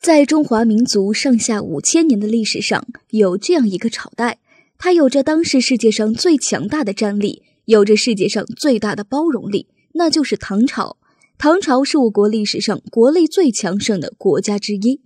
在中华民族上下五千年的历史上，有这样一个朝代，它有着当时世界上最强大的战力，有着世界上最大的包容力，那就是唐朝。唐朝是我国历史上国力最强盛的国家之一，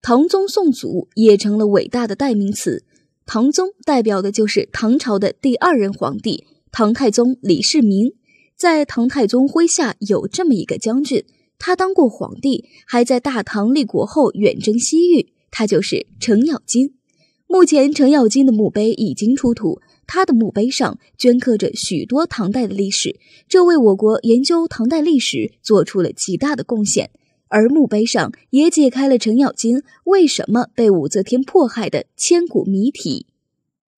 唐宗宋祖也成了伟大的代名词。唐宗代表的就是唐朝的第二任皇帝唐太宗李世民。在唐太宗麾下有这么一个将军，他当过皇帝，还在大唐立国后远征西域，他就是程咬金。目前，程咬金的墓碑已经出土，他的墓碑上镌刻着许多唐代的历史，这为我国研究唐代历史做出了极大的贡献。而墓碑上也解开了程咬金为什么被武则天迫害的千古谜题。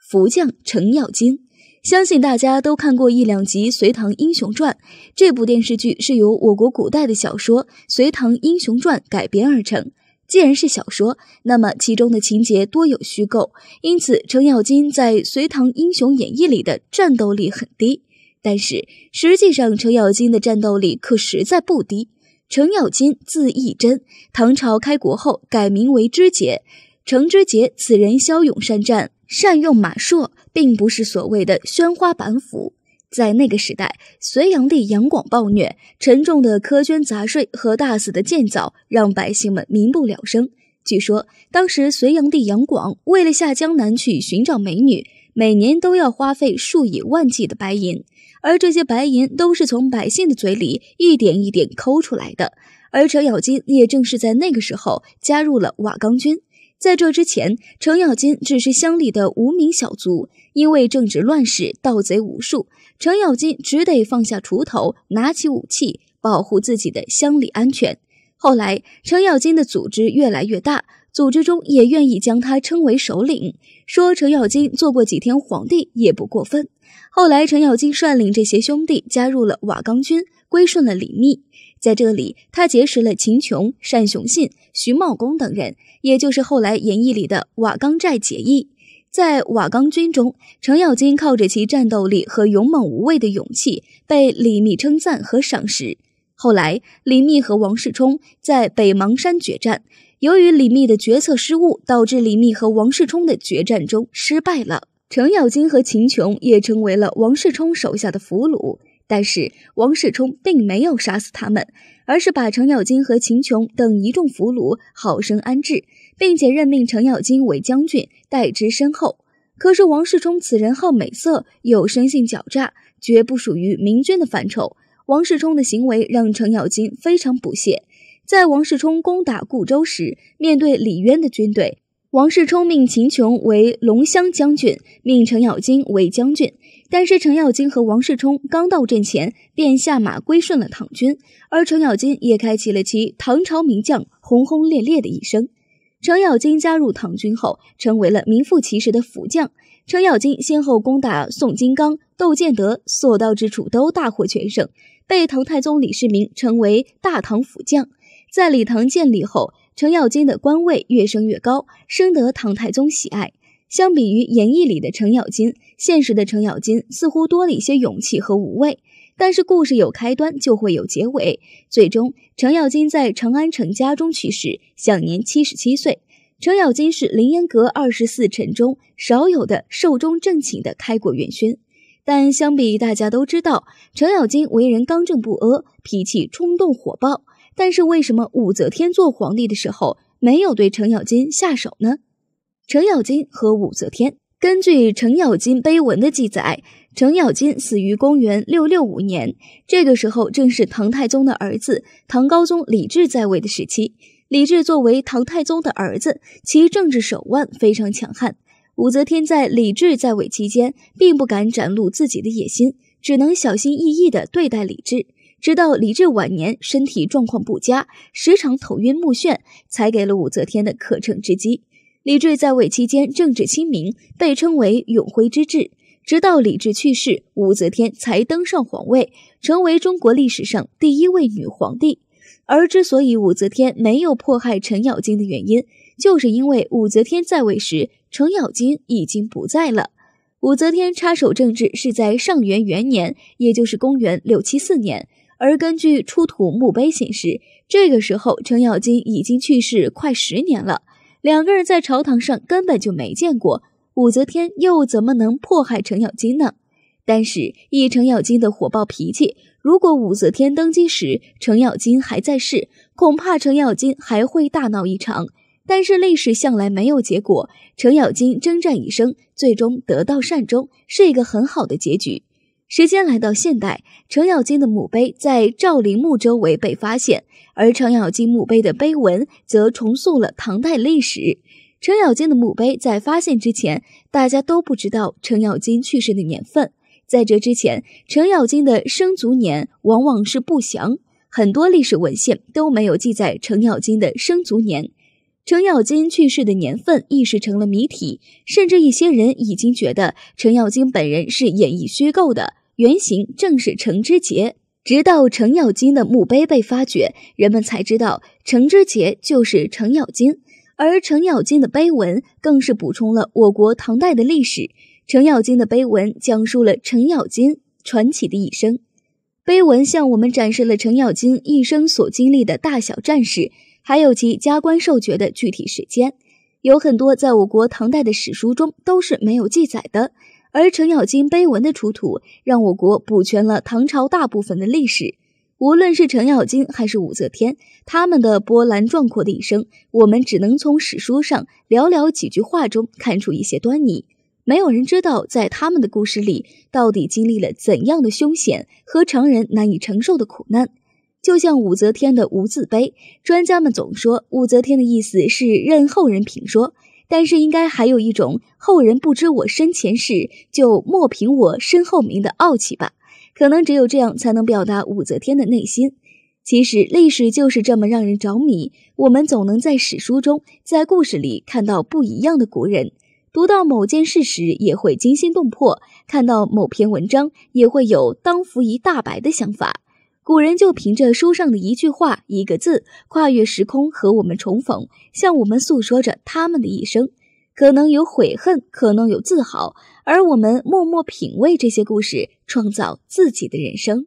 福将程咬金，相信大家都看过一两集《隋唐英雄传》。这部电视剧是由我国古代的小说《隋唐英雄传》改编而成。既然是小说，那么其中的情节多有虚构。因此，程咬金在《隋唐英雄演义》里的战斗力很低。但是，实际上程咬金的战斗力可实在不低。程咬金字义真，唐朝开国后改名为知节。程知节此人骁勇善战。善用马槊，并不是所谓的“宣花板斧”。在那个时代，隋炀帝杨广暴虐，沉重的苛捐杂税和大肆的建造，让百姓们民不聊生。据说，当时隋炀帝杨广为了下江南去寻找美女，每年都要花费数以万计的白银，而这些白银都是从百姓的嘴里一点一点抠出来的。而程咬金也正是在那个时候加入了瓦岗军。在这之前，程咬金只是乡里的无名小卒。因为正值乱世，盗贼无数，程咬金只得放下锄头，拿起武器，保护自己的乡里安全。后来，程咬金的组织越来越大，组织中也愿意将他称为首领，说程咬金做过几天皇帝也不过分。后来，程咬金率领这些兄弟加入了瓦岗军，归顺了李密。在这里，他结识了秦琼、单雄信、徐茂公等人，也就是后来演义里的瓦岗寨结义。在瓦岗军中，程咬金靠着其战斗力和勇猛无畏的勇气，被李密称赞和赏识。后来，李密和王世充在北邙山决战，由于李密的决策失误，导致李密和王世充的决战中失败了。程咬金和秦琼也成为了王世充手下的俘虏。但是王世充并没有杀死他们，而是把程咬金和秦琼等一众俘虏好生安置，并且任命程咬金为将军，待之身后。可是王世充此人好美色，又生性狡诈，绝不属于明君的范畴。王世充的行为让程咬金非常不屑。在王世充攻打固州时，面对李渊的军队。王世充命秦琼为龙骧将军，命程咬金为将军。但是程咬金和王世充刚到阵前，便下马归顺了唐军，而程咬金也开启了其唐朝名将轰轰烈烈的一生。程咬金加入唐军后，成为了名副其实的辅将。程咬金先后攻打宋金刚、窦建德，所到之处都大获全胜，被唐太宗李世民称为大唐辅将。在李唐建立后，程咬金的官位越升越高，深得唐太宗喜爱。相比于演义里的程咬金，现实的程咬金似乎多了一些勇气和无畏。但是故事有开端，就会有结尾。最终，程咬金在长安城家中去世，享年七十七岁。程咬金是凌烟阁二十四臣中少有的寿终正寝的开国元勋。但相比大家都知道，程咬金为人刚正不阿，脾气冲动火爆。但是为什么武则天做皇帝的时候没有对程咬金下手呢？程咬金和武则天根据程咬金碑文的记载，程咬金死于公元六六五年，这个时候正是唐太宗的儿子唐高宗李治在位的时期。李治作为唐太宗的儿子，其政治手腕非常强悍。武则天在李治在位期间，并不敢展露自己的野心，只能小心翼翼地对待李治。直到李治晚年身体状况不佳，时常头晕目眩，才给了武则天的可乘之机。李治在位期间，政治清明，被称为“永徽之治”。直到李治去世，武则天才登上皇位，成为中国历史上第一位女皇帝。而之所以武则天没有迫害程咬金的原因，就是因为武则天在位时，程咬金已经不在了。武则天插手政治是在上元元年，也就是公元六七四年。而根据出土墓碑显示，这个时候程咬金已经去世快十年了，两个人在朝堂上根本就没见过，武则天又怎么能迫害程咬金呢？但是以程咬金的火爆脾气，如果武则天登基时程咬金还在世，恐怕程咬金还会大闹一场。但是历史向来没有结果，程咬金征战一生，最终得到善终，是一个很好的结局。时间来到现代，程咬金的墓碑在赵陵墓周围被发现，而程咬金墓碑的碑文则重塑了唐代历史。程咬金的墓碑在发现之前，大家都不知道程咬金去世的年份。在这之前，程咬金的生卒年往往是不详，很多历史文献都没有记载程咬金的生卒年。程咬金去世的年份一时成了谜题，甚至一些人已经觉得程咬金本人是演绎虚构的。原型正是程之杰。直到程咬金的墓碑被发掘，人们才知道程之杰就是程咬金。而程咬金的碑文更是补充了我国唐代的历史。程咬金的碑文讲述了程咬金传奇的一生。碑文向我们展示了程咬金一生所经历的大小战事，还有其加官受爵的具体时间，有很多在我国唐代的史书中都是没有记载的。而程咬金碑文的出土，让我国补全了唐朝大部分的历史。无论是程咬金还是武则天，他们的波澜壮阔的一生，我们只能从史书上寥寥几句话中看出一些端倪。没有人知道，在他们的故事里，到底经历了怎样的凶险和常人难以承受的苦难。就像武则天的无字碑，专家们总说，武则天的意思是任后人评说。但是应该还有一种后人不知我生前事，就莫凭我身后名的傲气吧。可能只有这样才能表达武则天的内心。其实历史就是这么让人着迷，我们总能在史书中、在故事里看到不一样的古人。读到某件事时也会惊心动魄，看到某篇文章也会有当扶一大白的想法。古人就凭着书上的一句话、一个字，跨越时空和我们重逢，向我们诉说着他们的一生，可能有悔恨，可能有自豪，而我们默默品味这些故事，创造自己的人生。